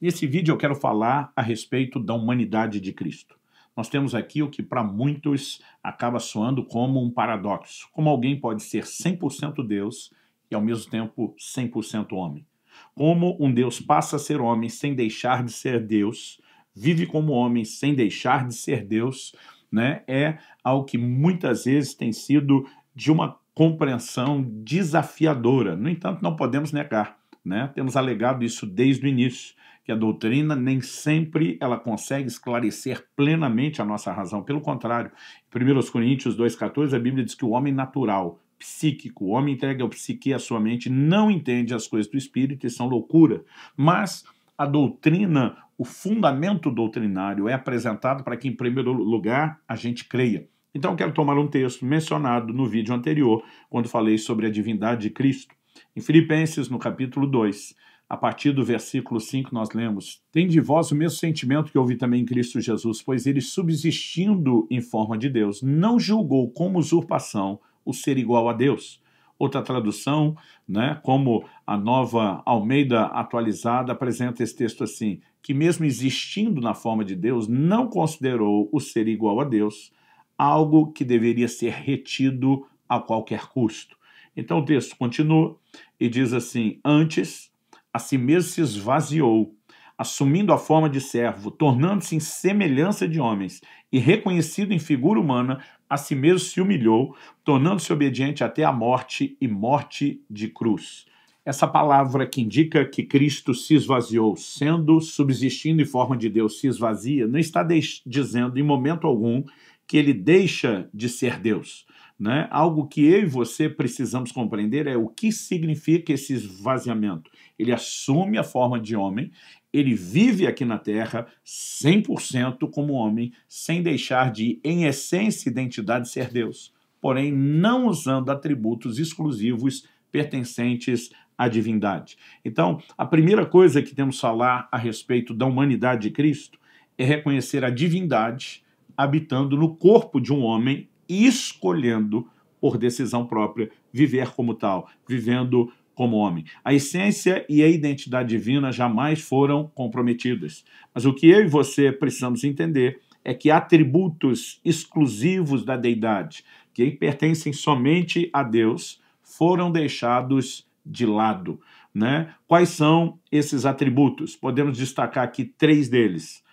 Nesse vídeo eu quero falar a respeito da humanidade de Cristo. Nós temos aqui o que para muitos acaba soando como um paradoxo. Como alguém pode ser 100% Deus e ao mesmo tempo 100% homem? Como um Deus passa a ser homem sem deixar de ser Deus, vive como homem sem deixar de ser Deus, né? É algo que muitas vezes tem sido de uma compreensão desafiadora. No entanto, não podemos negar, né? Temos alegado isso desde o início que a doutrina nem sempre ela consegue esclarecer plenamente a nossa razão. Pelo contrário, em 1 Coríntios 2,14, a Bíblia diz que o homem natural, psíquico, o homem entregue ao psique à sua mente, não entende as coisas do espírito e são loucura. Mas a doutrina, o fundamento doutrinário é apresentado para que, em primeiro lugar, a gente creia. Então, eu quero tomar um texto mencionado no vídeo anterior, quando falei sobre a divindade de Cristo. Em Filipenses, no capítulo 2, a partir do versículo 5, nós lemos: Tem de vós o mesmo sentimento que houve também em Cristo Jesus, pois ele, subsistindo em forma de Deus, não julgou como usurpação o ser igual a Deus. Outra tradução, né, como a nova Almeida atualizada, apresenta esse texto assim: que mesmo existindo na forma de Deus, não considerou o ser igual a Deus algo que deveria ser retido a qualquer custo. Então o texto continua e diz assim: Antes a si mesmo se esvaziou, assumindo a forma de servo, tornando-se em semelhança de homens, e reconhecido em figura humana, a si mesmo se humilhou, tornando-se obediente até a morte e morte de cruz. Essa palavra que indica que Cristo se esvaziou, sendo, subsistindo em forma de Deus, se esvazia, não está dizendo em momento algum que ele deixa de ser Deus. Né? Algo que eu e você precisamos compreender é o que significa esse esvaziamento ele assume a forma de homem, ele vive aqui na Terra 100% como homem, sem deixar de, em essência e identidade, ser Deus, porém não usando atributos exclusivos pertencentes à divindade. Então, a primeira coisa que temos que falar a respeito da humanidade de Cristo é reconhecer a divindade habitando no corpo de um homem e escolhendo, por decisão própria, viver como tal, vivendo como homem. A essência e a identidade divina jamais foram comprometidas. Mas o que eu e você precisamos entender é que atributos exclusivos da deidade, que pertencem somente a Deus, foram deixados de lado. Né? Quais são esses atributos? Podemos destacar aqui três deles: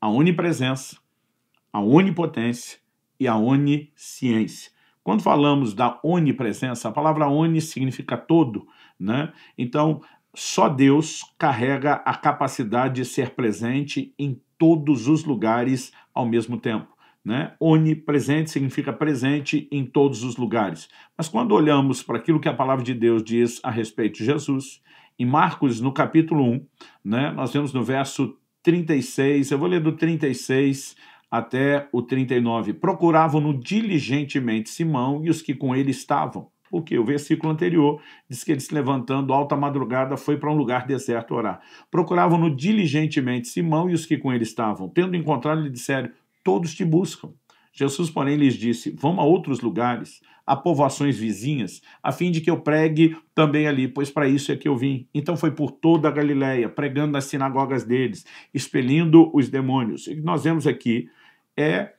a onipresença, a onipotência e a onisciência. Quando falamos da onipresença, a palavra oni significa todo, né? Então, só Deus carrega a capacidade de ser presente em todos os lugares ao mesmo tempo. Né? Onipresente significa presente em todos os lugares. Mas quando olhamos para aquilo que a palavra de Deus diz a respeito de Jesus, em Marcos, no capítulo 1, né, nós vemos no verso 36, eu vou ler do 36 até o 39. Procuravam-no diligentemente Simão e os que com ele estavam. Porque o versículo anterior diz que ele se levantando alta madrugada foi para um lugar deserto orar. Procuravam-no diligentemente Simão e os que com ele estavam. Tendo encontrado, lhe disseram: Todos te buscam. Jesus, porém, lhes disse: Vão a outros lugares, a povoações vizinhas, a fim de que eu pregue também ali, pois para isso é que eu vim. Então foi por toda a Galiléia, pregando nas sinagogas deles, expelindo os demônios. E o que nós vemos aqui é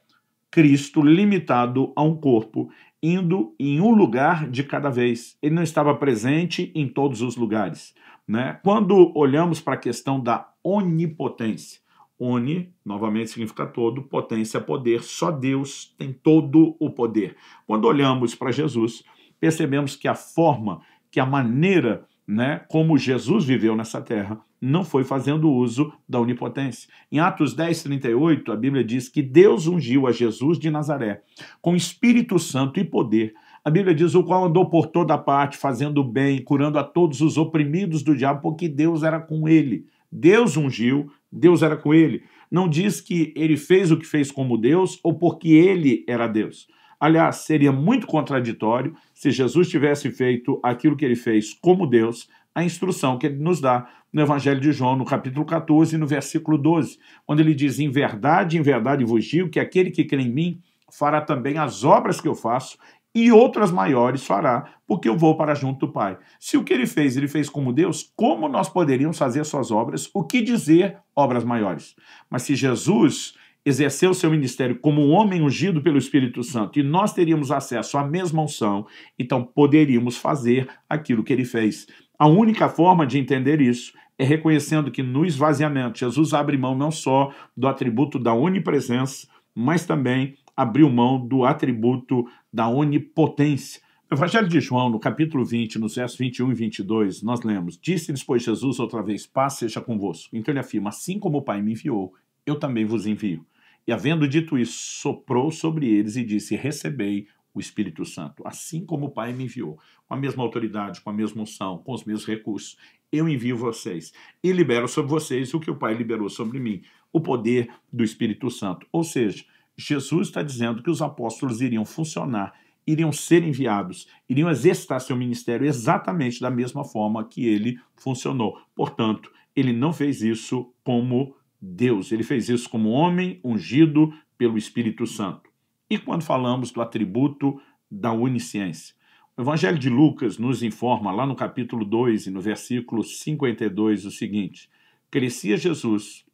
Cristo limitado a um corpo, indo em um lugar de cada vez. Ele não estava presente em todos os lugares. Né? Quando olhamos para a questão da onipotência, Oni, novamente, significa todo, potência, poder, só Deus tem todo o poder. Quando olhamos para Jesus, percebemos que a forma, que a maneira né, como Jesus viveu nessa terra, não foi fazendo uso da onipotência. Em Atos 10, 38, a Bíblia diz que Deus ungiu a Jesus de Nazaré com Espírito Santo e poder. A Bíblia diz o qual andou por toda parte, fazendo bem, curando a todos os oprimidos do diabo, porque Deus era com ele. Deus ungiu Deus era com ele. Não diz que ele fez o que fez como Deus ou porque ele era Deus. Aliás, seria muito contraditório se Jesus tivesse feito aquilo que ele fez como Deus, a instrução que ele nos dá no Evangelho de João, no capítulo 14, no versículo 12, onde ele diz: Em verdade, em verdade vos digo que aquele que crê em mim fará também as obras que eu faço e outras maiores fará, porque eu vou para junto do Pai. Se o que ele fez, ele fez como Deus, como nós poderíamos fazer suas obras? O que dizer obras maiores? Mas se Jesus exerceu seu ministério como um homem ungido pelo Espírito Santo e nós teríamos acesso à mesma unção, então poderíamos fazer aquilo que ele fez. A única forma de entender isso é reconhecendo que no esvaziamento Jesus abre mão não só do atributo da onipresença, mas também abriu mão do atributo da onipotência. O Evangelho de João, no capítulo 20, nos versos 21 e 22, nós lemos: Disse-lhes, pois, Jesus outra vez: Paz seja convosco. Então ele afirma: Assim como o Pai me enviou, eu também vos envio. E havendo dito isso, soprou sobre eles e disse: Recebei o Espírito Santo, assim como o Pai me enviou, com a mesma autoridade, com a mesma unção, com os mesmos recursos. Eu envio vocês e libero sobre vocês o que o Pai liberou sobre mim, o poder do Espírito Santo. Ou seja, Jesus está dizendo que os apóstolos iriam funcionar, iriam ser enviados, iriam exercitar seu ministério exatamente da mesma forma que ele funcionou. Portanto, ele não fez isso como Deus, ele fez isso como homem ungido pelo Espírito Santo. E quando falamos do atributo da onisciência, o Evangelho de Lucas nos informa lá no capítulo 2 e no versículo 52 o seguinte: Crescia Jesus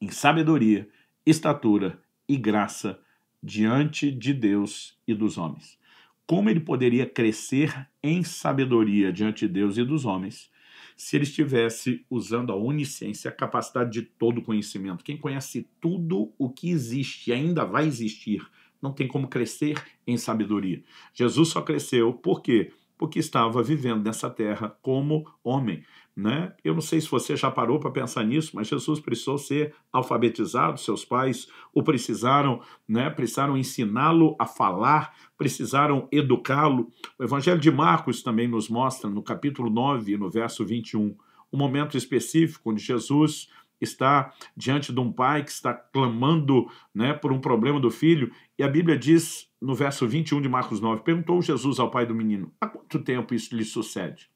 em sabedoria, estatura e graça diante de Deus e dos homens. Como ele poderia crescer em sabedoria diante de Deus e dos homens se ele estivesse usando a onisciência, a capacidade de todo conhecimento? Quem conhece tudo o que existe e ainda vai existir não tem como crescer em sabedoria. Jesus só cresceu por quê? Porque estava vivendo nessa terra como homem, né? Eu não sei se você já parou para pensar nisso, mas Jesus precisou ser alfabetizado, seus pais o precisaram, né? precisaram ensiná-lo a falar, precisaram educá-lo. O Evangelho de Marcos também nos mostra, no capítulo 9, no verso 21, um momento específico onde Jesus está diante de um pai que está clamando né, por um problema do filho, e a Bíblia diz, no verso 21 de Marcos 9, perguntou Jesus ao pai do menino, há quanto tempo isso lhe sucede?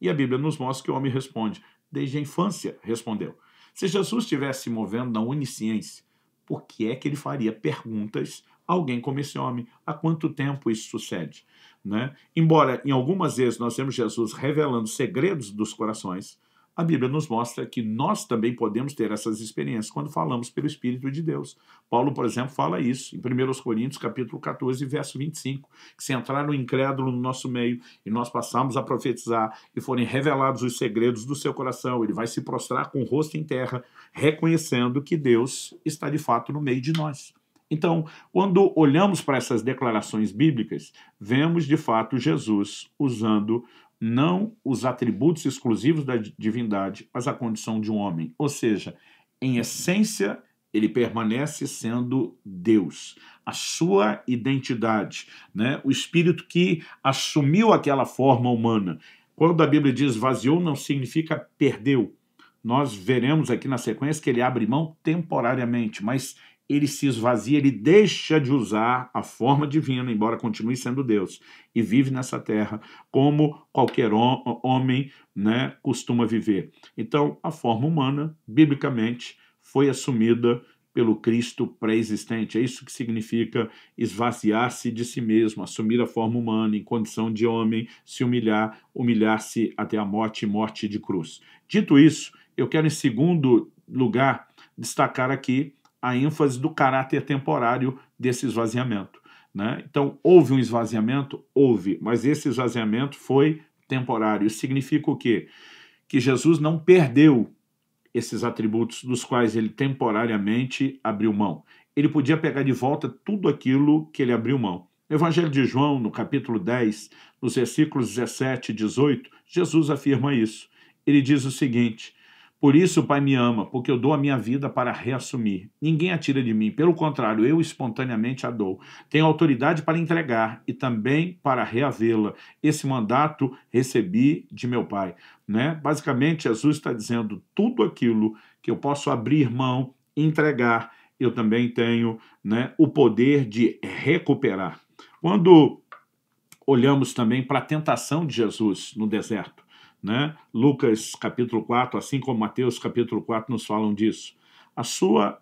E a Bíblia nos mostra que o homem responde. Desde a infância respondeu. Se Jesus estivesse se movendo na onisciência, por que é que ele faria perguntas a alguém como esse homem? Há quanto tempo isso sucede? Né? Embora em algumas vezes nós vemos Jesus revelando segredos dos corações, a Bíblia nos mostra que nós também podemos ter essas experiências quando falamos pelo Espírito de Deus. Paulo, por exemplo, fala isso em 1 Coríntios capítulo 14, verso 25, que se entrar um incrédulo no nosso meio e nós passarmos a profetizar e forem revelados os segredos do seu coração, ele vai se prostrar com o rosto em terra, reconhecendo que Deus está de fato no meio de nós. Então, quando olhamos para essas declarações bíblicas, vemos de fato Jesus usando não os atributos exclusivos da divindade, mas a condição de um homem. Ou seja, em essência, ele permanece sendo Deus, a sua identidade, né? o espírito que assumiu aquela forma humana. Quando a Bíblia diz vaziou, não significa perdeu. Nós veremos aqui na sequência que ele abre mão temporariamente, mas ele se esvazia, ele deixa de usar a forma divina, embora continue sendo Deus, e vive nessa terra como qualquer homem né, costuma viver. Então, a forma humana, biblicamente, foi assumida pelo Cristo pré-existente. É isso que significa esvaziar-se de si mesmo, assumir a forma humana em condição de homem, se humilhar, humilhar-se até a morte e morte de cruz. Dito isso, eu quero, em segundo lugar, destacar aqui a ênfase do caráter temporário desse esvaziamento. Né? Então, houve um esvaziamento? Houve, mas esse esvaziamento foi temporário. Isso significa o quê? Que Jesus não perdeu esses atributos dos quais ele temporariamente abriu mão. Ele podia pegar de volta tudo aquilo que ele abriu mão. No Evangelho de João, no capítulo 10, nos versículos 17 e 18, Jesus afirma isso. Ele diz o seguinte: por isso o Pai me ama, porque eu dou a minha vida para reassumir. Ninguém a tira de mim, pelo contrário, eu espontaneamente a dou. Tenho autoridade para entregar e também para reavê-la. Esse mandato recebi de meu Pai. Né? Basicamente, Jesus está dizendo tudo aquilo que eu posso abrir mão, entregar, eu também tenho né, o poder de recuperar. Quando olhamos também para a tentação de Jesus no deserto, né? Lucas capítulo 4, assim como Mateus capítulo 4 nos falam disso. A sua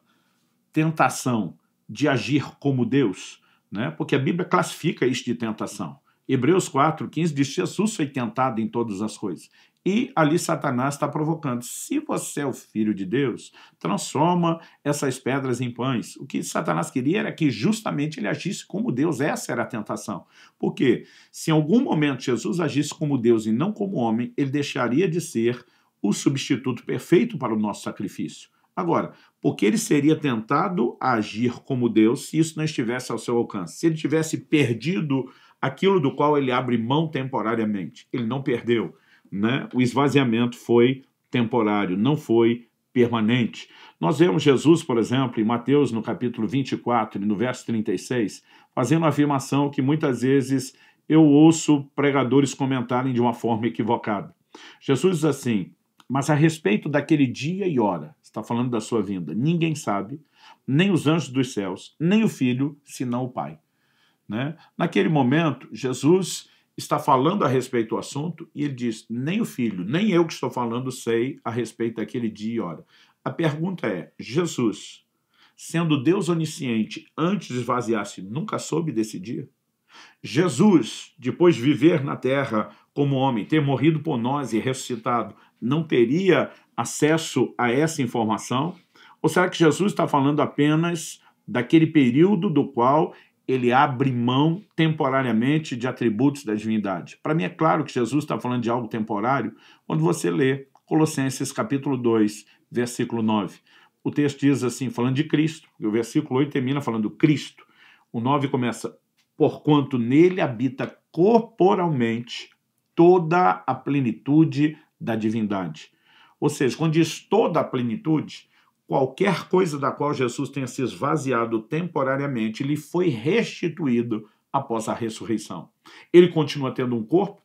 tentação de agir como Deus, né? porque a Bíblia classifica isso de tentação. Hebreus 4, 15 diz que Jesus foi tentado em todas as coisas, e ali Satanás está provocando. Se você é o filho de Deus, transforma essas pedras em pães. O que Satanás queria era que justamente ele agisse como Deus. Essa era a tentação. Porque se em algum momento Jesus agisse como Deus e não como homem, ele deixaria de ser o substituto perfeito para o nosso sacrifício. Agora, porque ele seria tentado a agir como Deus se isso não estivesse ao seu alcance? Se ele tivesse perdido aquilo do qual ele abre mão temporariamente, ele não perdeu né, o esvaziamento foi temporário, não foi permanente. Nós vemos Jesus, por exemplo, em Mateus, no capítulo 24 e no verso 36, fazendo uma afirmação que muitas vezes eu ouço pregadores comentarem de uma forma equivocada. Jesus diz assim: Mas a respeito daquele dia e hora, está falando da sua vinda, ninguém sabe, nem os anjos dos céus, nem o filho, senão o Pai. Né? Naquele momento, Jesus está falando a respeito do assunto e ele diz: nem o filho, nem eu que estou falando sei a respeito daquele dia e hora. A pergunta é: Jesus, sendo Deus onisciente, antes esvaziar-se, nunca soube desse dia? Jesus, depois de viver na terra como homem, ter morrido por nós e ressuscitado, não teria acesso a essa informação? Ou será que Jesus está falando apenas daquele período do qual ele abre mão temporariamente de atributos da divindade. Para mim é claro que Jesus está falando de algo temporário quando você lê Colossenses capítulo 2, versículo 9. O texto diz assim, falando de Cristo, e o versículo 8 termina falando Cristo. O 9 começa, porquanto nele habita corporalmente toda a plenitude da divindade. Ou seja, quando diz toda a plenitude, qualquer coisa da qual Jesus tenha se esvaziado temporariamente lhe foi restituído após a ressurreição. Ele continua tendo um corpo,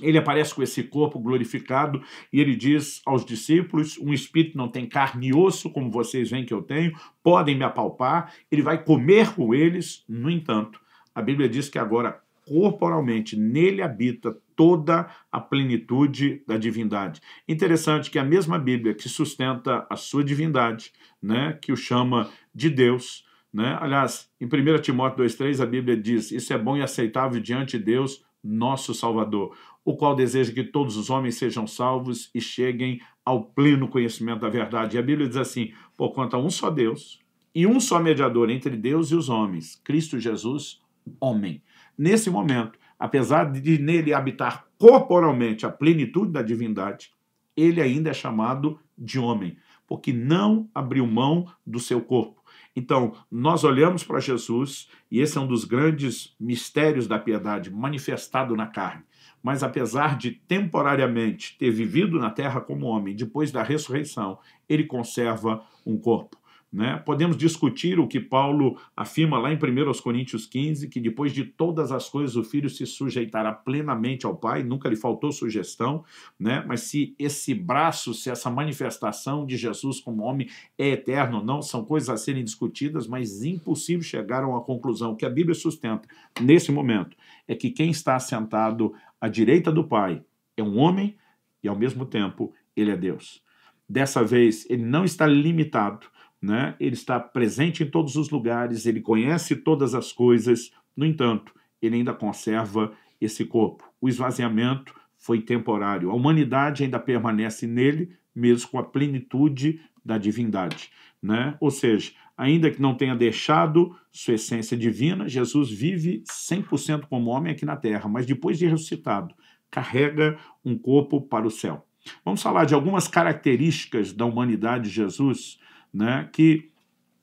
ele aparece com esse corpo glorificado e ele diz aos discípulos: Um espírito não tem carne e osso, como vocês veem que eu tenho, podem me apalpar. Ele vai comer com eles. No entanto, a Bíblia diz que agora, corporalmente, nele habita toda a plenitude da divindade. Interessante que a mesma Bíblia que sustenta a sua divindade, né, que o chama de Deus, né? Aliás, em 1 Timóteo 2,3 a Bíblia diz: Isso é bom e aceitável diante de Deus, nosso Salvador, o qual deseja que todos os homens sejam salvos e cheguem ao pleno conhecimento da verdade. E a Bíblia diz assim: Por quanto a um só Deus e um só mediador entre Deus e os homens, Cristo Jesus, homem. Nesse momento, apesar de nele habitar corporalmente a plenitude da divindade, ele ainda é chamado de homem, porque não abriu mão do seu corpo. Então, nós olhamos para Jesus, e esse é um dos grandes mistérios da piedade, manifestado na carne. Mas apesar de temporariamente ter vivido na terra como homem, depois da ressurreição, ele conserva um corpo. Né? Podemos discutir o que Paulo afirma lá em 1 Coríntios 15, que depois de todas as coisas o filho se sujeitará plenamente ao Pai, nunca lhe faltou sugestão, né? mas se esse braço, se essa manifestação de Jesus como homem é eterno ou não, são coisas a serem discutidas, mas impossível chegar a uma conclusão que a Bíblia sustenta nesse momento, é que quem está sentado à direita do Pai é um homem e ao mesmo tempo ele é Deus. Dessa vez ele não está limitado né? ele está presente em todos os lugares, ele conhece todas as coisas, no entanto, ele ainda conserva esse corpo. O esvaziamento foi temporário, a humanidade ainda permanece nele, mesmo com a plenitude da divindade. Né? Ou seja, ainda que não tenha deixado sua essência divina, Jesus vive 100% como homem aqui na terra, mas depois de ressuscitado, carrega um corpo para o céu. Vamos falar de algumas características da humanidade de Jesus né, que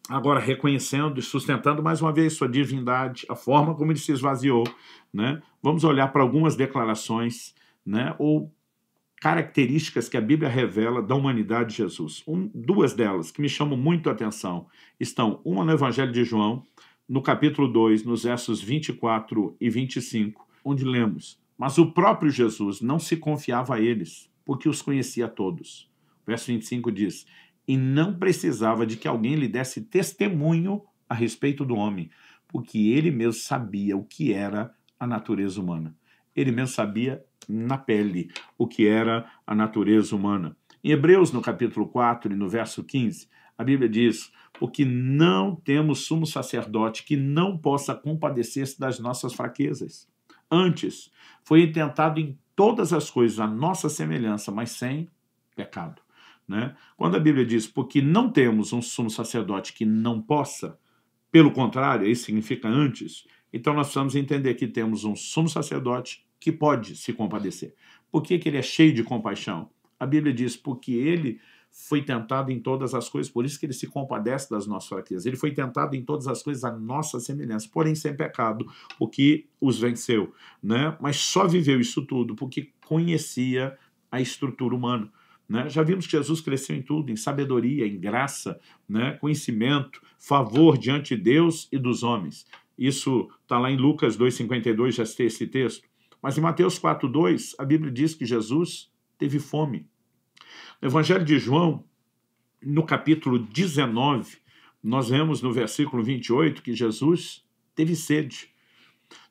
agora reconhecendo e sustentando mais uma vez sua divindade, a forma como ele se esvaziou, né, vamos olhar para algumas declarações né, ou características que a Bíblia revela da humanidade de Jesus. Um, duas delas que me chamam muito a atenção estão uma no Evangelho de João, no capítulo 2, nos versos 24 e 25, onde lemos: Mas o próprio Jesus não se confiava a eles, porque os conhecia a todos. O verso 25 diz: e não precisava de que alguém lhe desse testemunho a respeito do homem, porque ele mesmo sabia o que era a natureza humana. Ele mesmo sabia na pele o que era a natureza humana. Em Hebreus, no capítulo 4 e no verso 15, a Bíblia diz: Porque não temos sumo sacerdote que não possa compadecer-se das nossas fraquezas. Antes, foi tentado em todas as coisas a nossa semelhança, mas sem pecado. Né? Quando a Bíblia diz, porque não temos um sumo sacerdote que não possa, pelo contrário, isso significa antes, então nós precisamos entender que temos um sumo sacerdote que pode se compadecer. Por que, que ele é cheio de compaixão? A Bíblia diz, porque ele foi tentado em todas as coisas, por isso que ele se compadece das nossas fraquezas. Ele foi tentado em todas as coisas à nossa semelhança, porém sem pecado, o que os venceu, né? Mas só viveu isso tudo porque conhecia a estrutura humana. Né? Já vimos que Jesus cresceu em tudo, em sabedoria, em graça, né? conhecimento, favor diante de Deus e dos homens. Isso está lá em Lucas 2,52, já citei esse texto. Mas em Mateus 4,2, a Bíblia diz que Jesus teve fome. No Evangelho de João, no capítulo 19, nós vemos no versículo 28 que Jesus teve sede.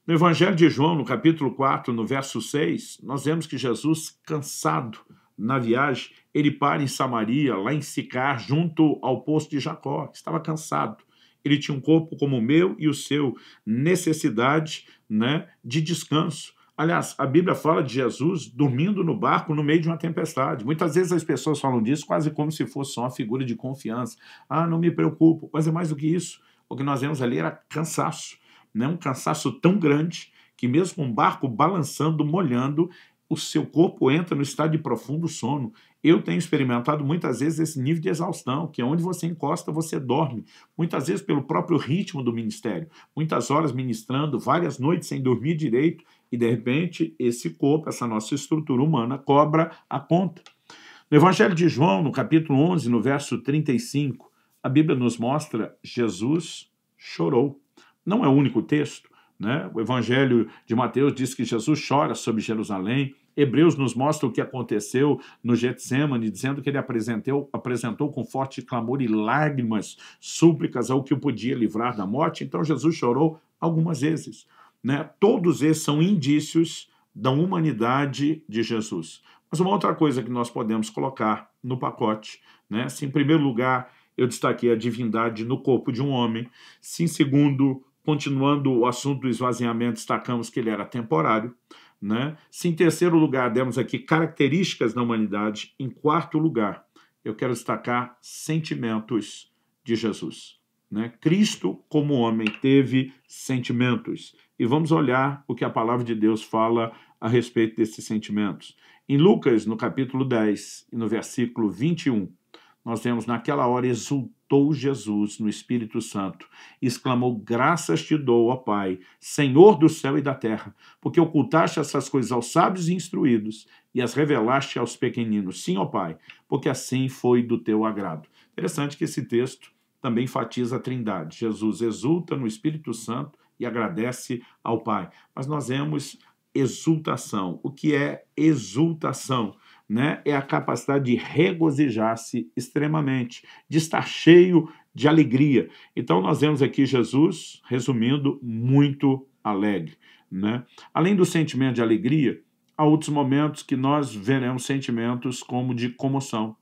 No Evangelho de João, no capítulo 4, no verso 6, nós vemos que Jesus, cansado, na viagem, ele para em Samaria, lá em Sicar, junto ao posto de Jacó, que estava cansado. Ele tinha um corpo como o meu e o seu, necessidade né, de descanso. Aliás, a Bíblia fala de Jesus dormindo no barco no meio de uma tempestade. Muitas vezes as pessoas falam disso quase como se fosse só uma figura de confiança. Ah, não me preocupo. Mas é mais do que isso. O que nós vemos ali era cansaço, né? um cansaço tão grande que mesmo um barco balançando, molhando, o seu corpo entra no estado de profundo sono. Eu tenho experimentado muitas vezes esse nível de exaustão, que é onde você encosta, você dorme. Muitas vezes pelo próprio ritmo do ministério. Muitas horas ministrando, várias noites sem dormir direito, e de repente esse corpo, essa nossa estrutura humana, cobra a conta. No Evangelho de João, no capítulo 11, no verso 35, a Bíblia nos mostra Jesus chorou. Não é o único texto, né? O Evangelho de Mateus diz que Jesus chora sobre Jerusalém. Hebreus nos mostra o que aconteceu no Getsemane, dizendo que ele apresentou, apresentou com forte clamor e lágrimas, súplicas ao que o podia livrar da morte. Então Jesus chorou algumas vezes. Né? Todos esses são indícios da humanidade de Jesus. Mas uma outra coisa que nós podemos colocar no pacote, né? se em primeiro lugar eu destaquei a divindade no corpo de um homem, se em segundo Continuando o assunto do esvaziamento, destacamos que ele era temporário. Né? Se em terceiro lugar demos aqui características da humanidade, em quarto lugar eu quero destacar sentimentos de Jesus. Né? Cristo, como homem, teve sentimentos. E vamos olhar o que a palavra de Deus fala a respeito desses sentimentos. Em Lucas, no capítulo 10 e no versículo 21, nós vemos naquela hora exultante exultou Jesus no Espírito Santo, exclamou: Graças te dou, ó Pai, Senhor do céu e da terra, porque ocultaste essas coisas aos sábios e instruídos e as revelaste aos pequeninos. Sim, ó Pai, porque assim foi do teu agrado. Interessante que esse texto também enfatiza a Trindade. Jesus exulta no Espírito Santo e agradece ao Pai. Mas nós vemos exultação. O que é exultação? né, é a capacidade de regozijar-se extremamente, de estar cheio de alegria. Então nós vemos aqui Jesus, resumindo, muito alegre. Né? Além do sentimento de alegria, há outros momentos que nós veremos sentimentos como de comoção.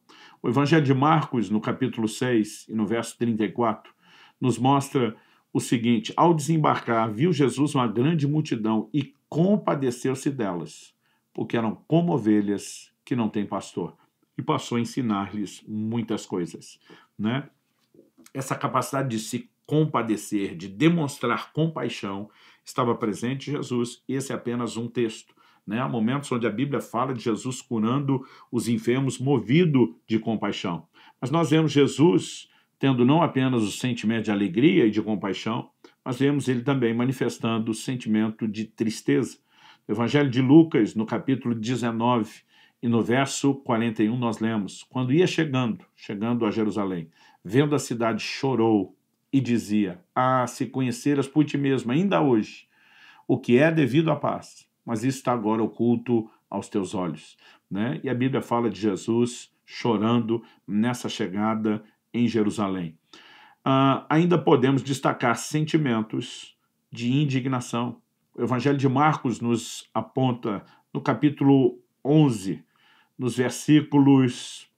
O Evangelho de Marcos, no capítulo 6 e no verso 34, nos mostra o seguinte: Ao desembarcar, viu Jesus uma grande multidão e compadeceu-se delas, porque eram como ovelhas que não tem pastor e passou a ensinar-lhes muitas coisas, né? Essa capacidade de se compadecer, de demonstrar compaixão, estava presente em Jesus. Esse é apenas um texto. Né? Há momentos onde a Bíblia fala de Jesus curando os enfermos, movido de compaixão. Mas nós vemos Jesus tendo não apenas o sentimento de alegria e de compaixão, mas vemos ele também manifestando o sentimento de tristeza. No Evangelho de Lucas, no capítulo 19, e no verso 41 nós lemos: Quando ia chegando, chegando a Jerusalém, vendo a cidade, chorou e dizia: Ah, se conheceras por ti mesmo, ainda hoje, o que é devido à paz, mas isso está agora oculto aos teus olhos. Né? E a Bíblia fala de Jesus chorando nessa chegada em Jerusalém. Uh, ainda podemos destacar sentimentos de indignação. O Evangelho de Marcos nos aponta no capítulo 11 nos versículos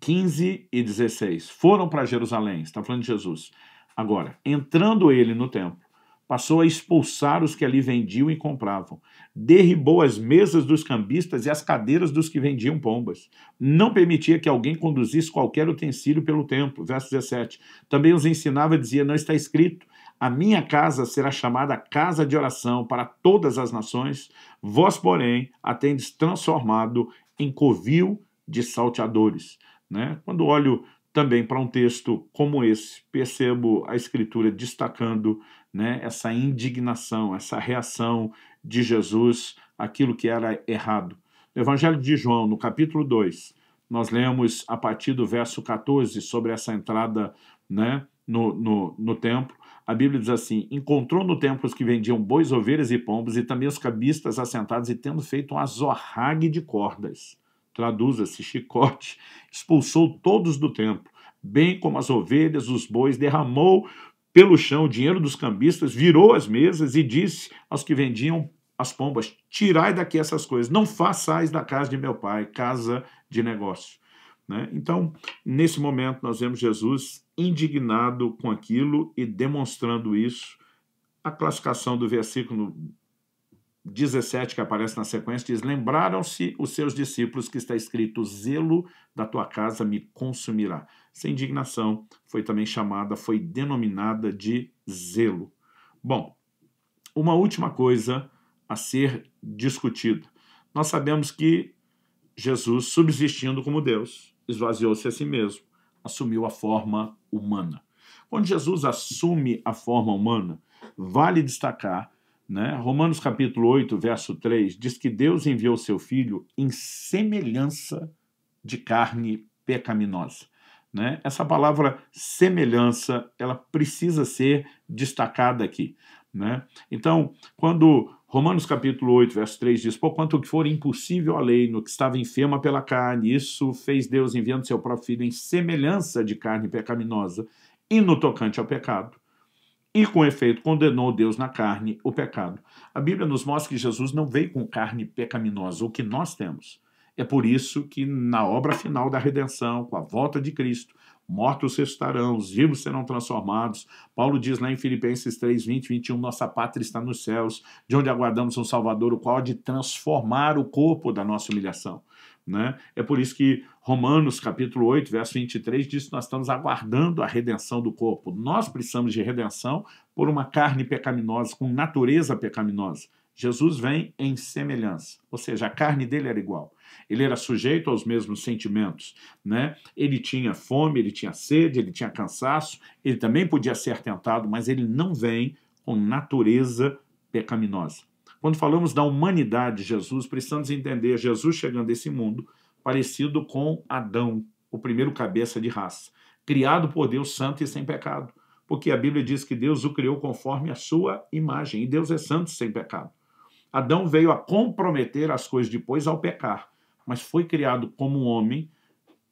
15 e 16. Foram para Jerusalém, está falando de Jesus. Agora, entrando ele no templo, passou a expulsar os que ali vendiam e compravam. Derribou as mesas dos cambistas e as cadeiras dos que vendiam pombas. Não permitia que alguém conduzisse qualquer utensílio pelo templo. Verso 17. Também os ensinava, dizia: Não está escrito. A minha casa será chamada casa de oração para todas as nações, vós, porém, a tendes transformado em covil de salteadores. Né? Quando olho também para um texto como esse, percebo a Escritura destacando né, essa indignação, essa reação de Jesus àquilo que era errado. No Evangelho de João, no capítulo 2, nós lemos a partir do verso 14 sobre essa entrada né, no, no, no templo, a Bíblia diz assim: encontrou no templo os que vendiam bois, ovelhas e pombos, e também os cabistas assentados, e tendo feito um azorrague de cordas, traduza-se chicote, expulsou todos do templo, bem como as ovelhas, os bois, derramou pelo chão o dinheiro dos cambistas, virou as mesas e disse aos que vendiam as pombas: Tirai daqui essas coisas, não façais da casa de meu pai casa de negócio. Né? Então, nesse momento, nós vemos Jesus indignado com aquilo e demonstrando isso. A classificação do versículo 17 que aparece na sequência diz: Lembraram-se os seus discípulos que está escrito: Zelo da tua casa me consumirá. Essa indignação foi também chamada, foi denominada de zelo. Bom, uma última coisa a ser discutida. Nós sabemos que Jesus, subsistindo como Deus, esvaziou-se a si mesmo, assumiu a forma humana. Quando Jesus assume a forma humana, vale destacar, né? Romanos capítulo 8, verso 3, diz que Deus enviou seu filho em semelhança de carne pecaminosa. Né? Essa palavra semelhança, ela precisa ser destacada aqui. Né? Então, quando Romanos capítulo 8, verso 3 diz, por quanto que for impossível à lei, no que estava enferma pela carne, isso fez Deus enviando seu próprio filho em semelhança de carne pecaminosa, e no tocante ao pecado. E com efeito condenou Deus na carne o pecado. A Bíblia nos mostra que Jesus não veio com carne pecaminosa, o que nós temos. É por isso que na obra final da redenção, com a volta de Cristo, mortos restarão, os vivos serão transformados. Paulo diz lá em Filipenses 3, 20, 21, nossa pátria está nos céus, de onde aguardamos um Salvador, o qual há de transformar o corpo da nossa humilhação. Né? É por isso que Romanos capítulo 8, verso 23 diz que nós estamos aguardando a redenção do corpo. Nós precisamos de redenção por uma carne pecaminosa, com natureza pecaminosa. Jesus vem em semelhança, ou seja, a carne dele era igual ele era sujeito aos mesmos sentimentos, né? Ele tinha fome, ele tinha sede, ele tinha cansaço, ele também podia ser tentado, mas ele não vem com natureza pecaminosa. Quando falamos da humanidade de Jesus, precisamos entender Jesus chegando a esse mundo parecido com Adão, o primeiro cabeça de raça, criado por Deus santo e sem pecado, porque a Bíblia diz que Deus o criou conforme a sua imagem, e Deus é santo sem pecado. Adão veio a comprometer as coisas depois ao pecar mas foi criado como homem,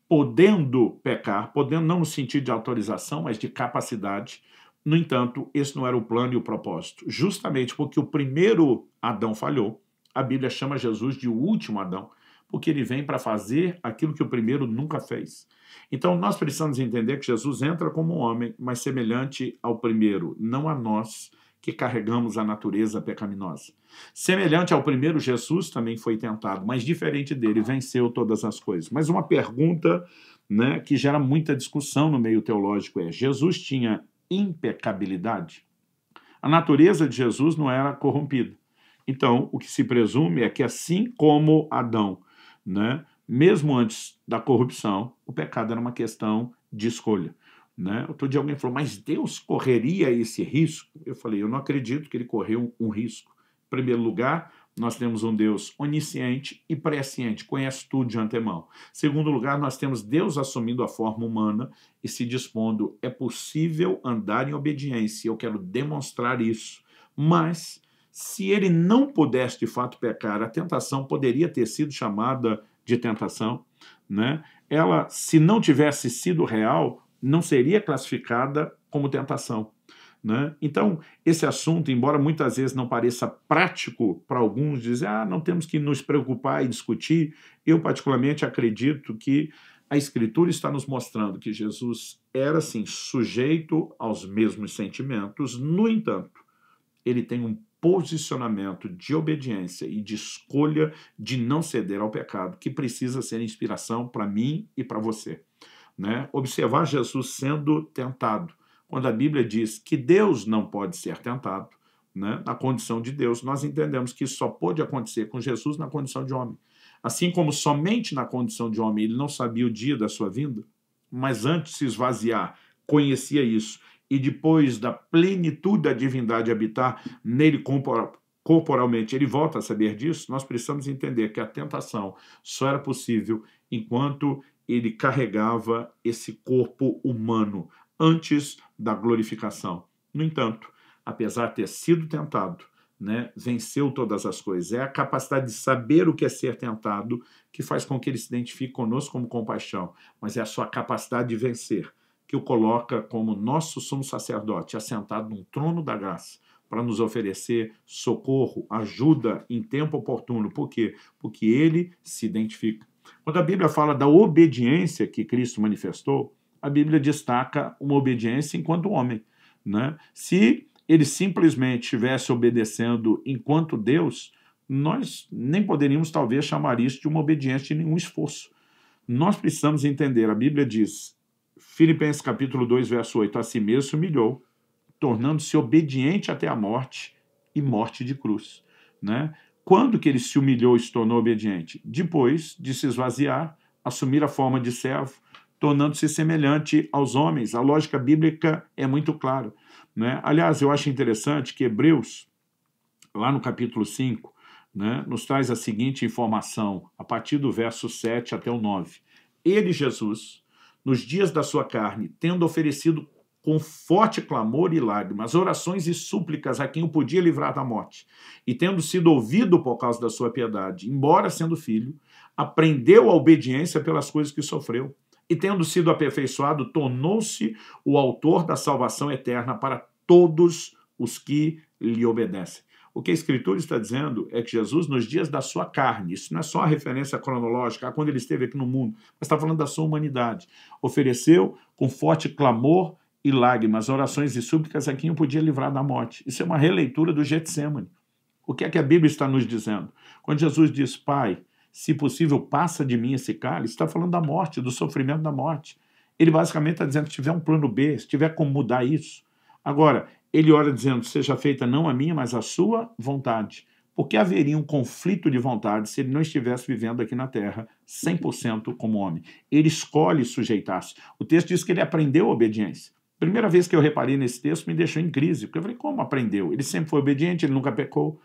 podendo pecar, podendo não no sentido de autorização, mas de capacidade. No entanto, esse não era o plano e o propósito. Justamente porque o primeiro Adão falhou, a Bíblia chama Jesus de o último Adão, porque ele vem para fazer aquilo que o primeiro nunca fez. Então, nós precisamos entender que Jesus entra como um homem, mas semelhante ao primeiro, não a nós, que carregamos a natureza pecaminosa. Semelhante ao primeiro, Jesus também foi tentado, mas diferente dele, venceu todas as coisas. Mas uma pergunta né, que gera muita discussão no meio teológico é: Jesus tinha impecabilidade? A natureza de Jesus não era corrompida. Então, o que se presume é que, assim como Adão, né, mesmo antes da corrupção, o pecado era uma questão de escolha. Né? Outro dia alguém falou, mas Deus correria esse risco? Eu falei, eu não acredito que ele correu um risco. Em primeiro lugar, nós temos um Deus onisciente e presciente, conhece tudo de antemão. Segundo lugar, nós temos Deus assumindo a forma humana e se dispondo, é possível andar em obediência, eu quero demonstrar isso. Mas, se ele não pudesse de fato pecar, a tentação poderia ter sido chamada de tentação, né? Ela, se não tivesse sido real, não seria classificada como tentação. Né? Então, esse assunto, embora muitas vezes não pareça prático para alguns, dizer, ah, não temos que nos preocupar e discutir, eu particularmente acredito que a Escritura está nos mostrando que Jesus era, sim, sujeito aos mesmos sentimentos, no entanto, ele tem um posicionamento de obediência e de escolha de não ceder ao pecado, que precisa ser inspiração para mim e para você né, observar Jesus sendo tentado. Quando a Bíblia diz que Deus não pode ser tentado, né, na condição de Deus, nós entendemos que isso só pôde acontecer com Jesus na condição de homem. Assim como somente na condição de homem ele não sabia o dia da sua vinda, mas antes de se esvaziar, conhecia isso, e depois da plenitude da divindade habitar nele corporalmente, ele volta a saber disso, nós precisamos entender que a tentação só era possível enquanto ele carregava esse corpo humano antes da glorificação. No entanto, apesar de ter sido tentado, né, venceu todas as coisas. É a capacidade de saber o que é ser tentado que faz com que ele se identifique conosco como compaixão, mas é a sua capacidade de vencer que o coloca como nosso sumo sacerdote, assentado num trono da graça, para nos oferecer socorro, ajuda em tempo oportuno. Por quê? Porque ele se identifica quando a Bíblia fala da obediência que Cristo manifestou, a Bíblia destaca uma obediência enquanto homem. Né? Se ele simplesmente estivesse obedecendo enquanto Deus, nós nem poderíamos talvez chamar isso de uma obediência de nenhum esforço. Nós precisamos entender, a Bíblia diz, Filipenses capítulo 2, verso 8, a si mesmo se humilhou, tornando-se obediente até a morte e morte de cruz. Né? Quando que ele se humilhou e se tornou obediente? Depois de se esvaziar, assumir a forma de servo, tornando-se semelhante aos homens. A lógica bíblica é muito clara. Né? Aliás, eu acho interessante que Hebreus, lá no capítulo 5, né, nos traz a seguinte informação, a partir do verso 7 até o 9. Ele, Jesus, nos dias da sua carne, tendo oferecido com forte clamor e lágrimas, orações e súplicas a quem o podia livrar da morte, e tendo sido ouvido por causa da sua piedade, embora sendo filho, aprendeu a obediência pelas coisas que sofreu, e tendo sido aperfeiçoado, tornou-se o autor da salvação eterna para todos os que lhe obedecem. O que a Escritura está dizendo é que Jesus, nos dias da sua carne, isso não é só a referência cronológica, a ah, quando ele esteve aqui no mundo, mas está falando da sua humanidade, ofereceu com forte clamor, e lágrimas, orações e súplicas a quem o podia livrar da morte. Isso é uma releitura do Getsemane. O que é que a Bíblia está nos dizendo? Quando Jesus diz, Pai, se possível, passa de mim esse cálice, está falando da morte, do sofrimento da morte. Ele basicamente está dizendo que se tiver um plano B, se tiver como mudar isso. Agora, ele ora dizendo, seja feita não a minha, mas a sua vontade. Porque haveria um conflito de vontade se ele não estivesse vivendo aqui na Terra 100% como homem. Ele escolhe sujeitar-se. O texto diz que ele aprendeu a obediência. Primeira vez que eu reparei nesse texto me deixou em crise, porque eu falei, como aprendeu? Ele sempre foi obediente, ele nunca pecou.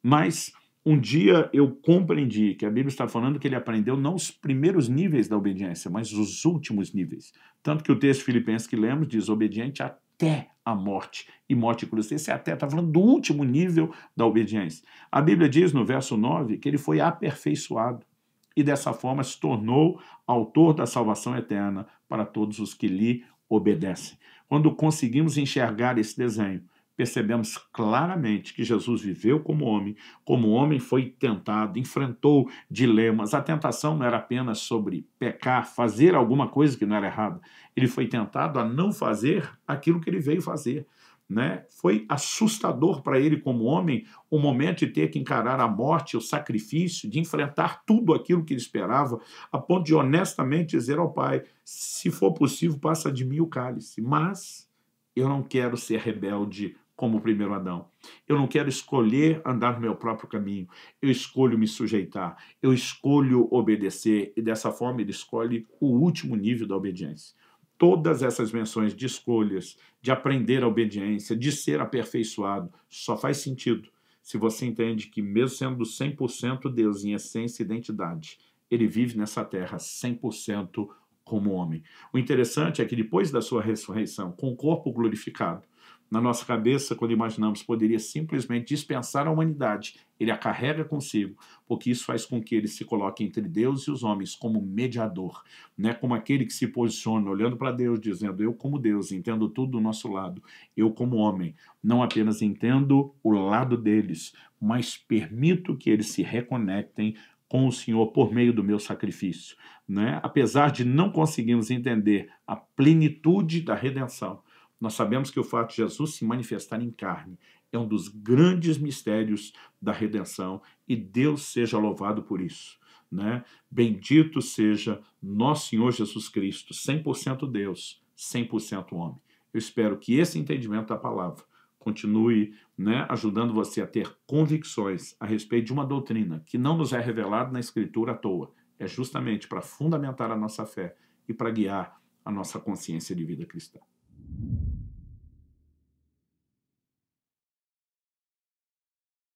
Mas um dia eu compreendi que a Bíblia está falando que ele aprendeu não os primeiros níveis da obediência, mas os últimos níveis. Tanto que o texto filipenses que lemos diz obediente até a morte. E morte cruz, esse é até está falando do último nível da obediência. A Bíblia diz no verso 9 que ele foi aperfeiçoado e dessa forma se tornou autor da salvação eterna para todos os que lhe obedecem. Quando conseguimos enxergar esse desenho, percebemos claramente que Jesus viveu como homem, como homem foi tentado, enfrentou dilemas. A tentação não era apenas sobre pecar, fazer alguma coisa que não era errada. Ele foi tentado a não fazer aquilo que ele veio fazer. Né? Foi assustador para ele, como homem, o momento de ter que encarar a morte, o sacrifício, de enfrentar tudo aquilo que ele esperava, a ponto de honestamente dizer ao pai: se for possível, passa de mim o cálice, mas eu não quero ser rebelde como o primeiro Adão. Eu não quero escolher andar no meu próprio caminho. Eu escolho me sujeitar. Eu escolho obedecer. E dessa forma ele escolhe o último nível da obediência. Todas essas menções de escolhas, de aprender a obediência, de ser aperfeiçoado, só faz sentido se você entende que, mesmo sendo 100% Deus em essência e identidade, ele vive nessa terra 100% como homem. O interessante é que depois da sua ressurreição, com o corpo glorificado, na nossa cabeça quando imaginamos poderia simplesmente dispensar a humanidade, ele a carrega consigo, porque isso faz com que ele se coloque entre Deus e os homens como mediador, né? como aquele que se posiciona olhando para Deus, dizendo: Eu, como Deus, entendo tudo do nosso lado, eu, como homem, não apenas entendo o lado deles, mas permito que eles se reconectem com o Senhor por meio do meu sacrifício. Né? Apesar de não conseguirmos entender a plenitude da redenção, nós sabemos que o fato de Jesus se manifestar em carne é um dos grandes mistérios da redenção e Deus seja louvado por isso. Né? Bendito seja nosso Senhor Jesus Cristo, 100% Deus, 100% homem. Eu espero que esse entendimento da palavra continue né, ajudando você a ter convicções a respeito de uma doutrina que não nos é revelada na Escritura à toa. É justamente para fundamentar a nossa fé e para guiar a nossa consciência de vida cristã. you